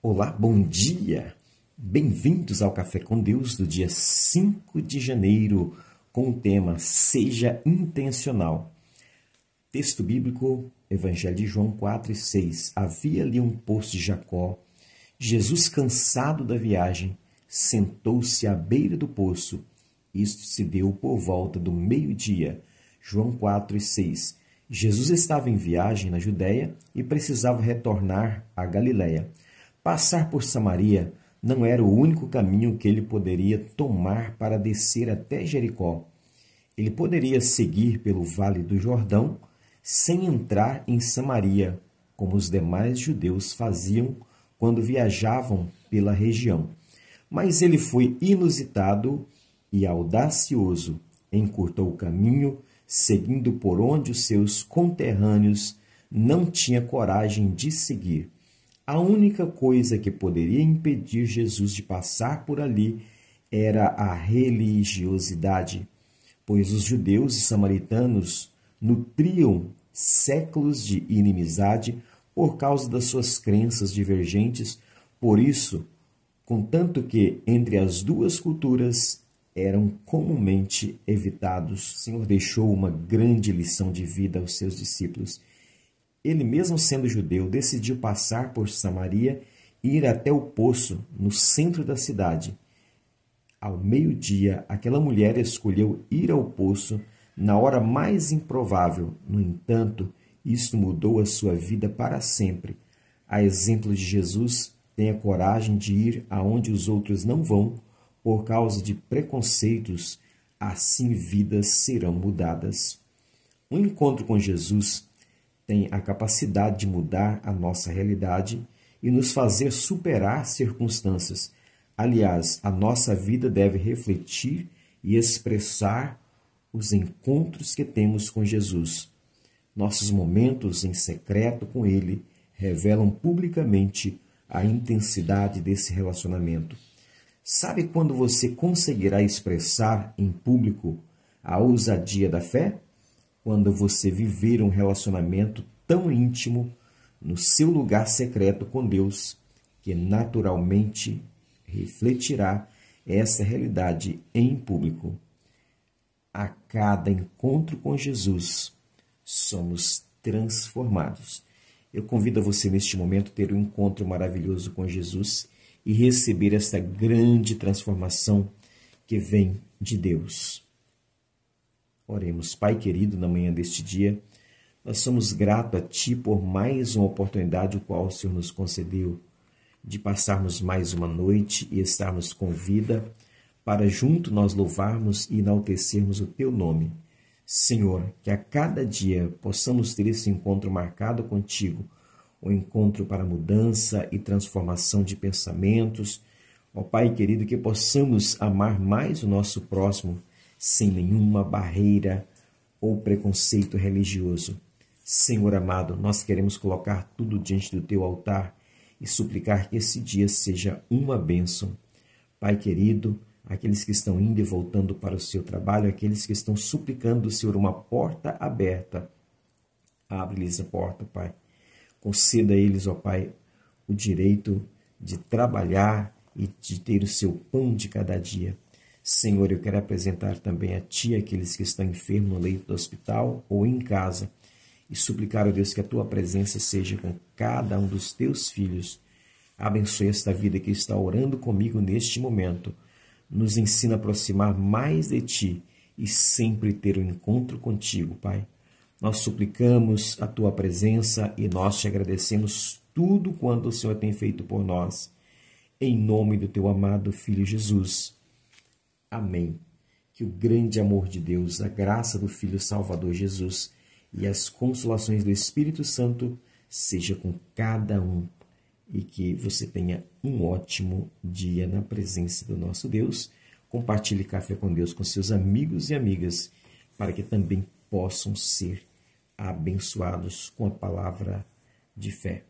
Olá, bom dia! Bem-vindos ao Café com Deus do dia 5 de janeiro, com o tema Seja Intencional. Texto bíblico, Evangelho de João 4 e 6. Havia ali um poço de Jacó. Jesus, cansado da viagem, sentou-se à beira do poço. Isto se deu por volta do meio-dia. João 4 e 6. Jesus estava em viagem na Judéia e precisava retornar à Galiléia Passar por Samaria não era o único caminho que ele poderia tomar para descer até Jericó. Ele poderia seguir pelo Vale do Jordão sem entrar em Samaria, como os demais judeus faziam quando viajavam pela região. Mas ele foi inusitado e audacioso, encurtou o caminho, seguindo por onde os seus conterrâneos não tinha coragem de seguir. A única coisa que poderia impedir Jesus de passar por ali era a religiosidade, pois os judeus e samaritanos nutriam séculos de inimizade por causa das suas crenças divergentes. Por isso, contanto que entre as duas culturas eram comumente evitados, o Senhor deixou uma grande lição de vida aos seus discípulos ele, mesmo sendo judeu, decidiu passar por Samaria e ir até o poço no centro da cidade. Ao meio-dia, aquela mulher escolheu ir ao poço na hora mais improvável. No entanto, isso mudou a sua vida para sempre. A exemplo de Jesus, tenha coragem de ir aonde os outros não vão por causa de preconceitos, assim vidas serão mudadas. Um encontro com Jesus tem a capacidade de mudar a nossa realidade e nos fazer superar circunstâncias. Aliás, a nossa vida deve refletir e expressar os encontros que temos com Jesus. Nossos momentos em secreto com Ele revelam publicamente a intensidade desse relacionamento. Sabe quando você conseguirá expressar em público a ousadia da fé? quando você viver um relacionamento tão íntimo no seu lugar secreto com Deus, que naturalmente refletirá essa realidade em público. A cada encontro com Jesus, somos transformados. Eu convido você neste momento a ter um encontro maravilhoso com Jesus e receber essa grande transformação que vem de Deus. Oremos, Pai querido, na manhã deste dia, nós somos gratos a Ti por mais uma oportunidade o qual o Senhor nos concedeu de passarmos mais uma noite e estarmos com vida para junto nós louvarmos e enaltecermos o Teu nome. Senhor, que a cada dia possamos ter esse encontro marcado contigo, o um encontro para mudança e transformação de pensamentos. Ó Pai querido, que possamos amar mais o nosso próximo sem nenhuma barreira ou preconceito religioso. Senhor amado, nós queremos colocar tudo diante do teu altar e suplicar que esse dia seja uma bênção. Pai querido, aqueles que estão indo e voltando para o seu trabalho, aqueles que estão suplicando, Senhor, uma porta aberta. Abre-lhes a porta, Pai. Conceda a eles, ó Pai, o direito de trabalhar e de ter o seu pão de cada dia. Senhor, eu quero apresentar também a Ti aqueles que estão enfermos no leito do hospital ou em casa e suplicar, ó Deus, que a Tua presença seja com cada um dos Teus filhos. Abençoe esta vida que está orando comigo neste momento. Nos ensina a aproximar mais de Ti e sempre ter um encontro contigo, Pai. Nós suplicamos a Tua presença e nós te agradecemos tudo quanto o Senhor tem feito por nós. Em nome do Teu amado Filho Jesus Amém. Que o grande amor de Deus, a graça do Filho Salvador Jesus e as consolações do Espírito Santo seja com cada um e que você tenha um ótimo dia na presença do nosso Deus. Compartilhe café com Deus com seus amigos e amigas para que também possam ser abençoados com a palavra de fé.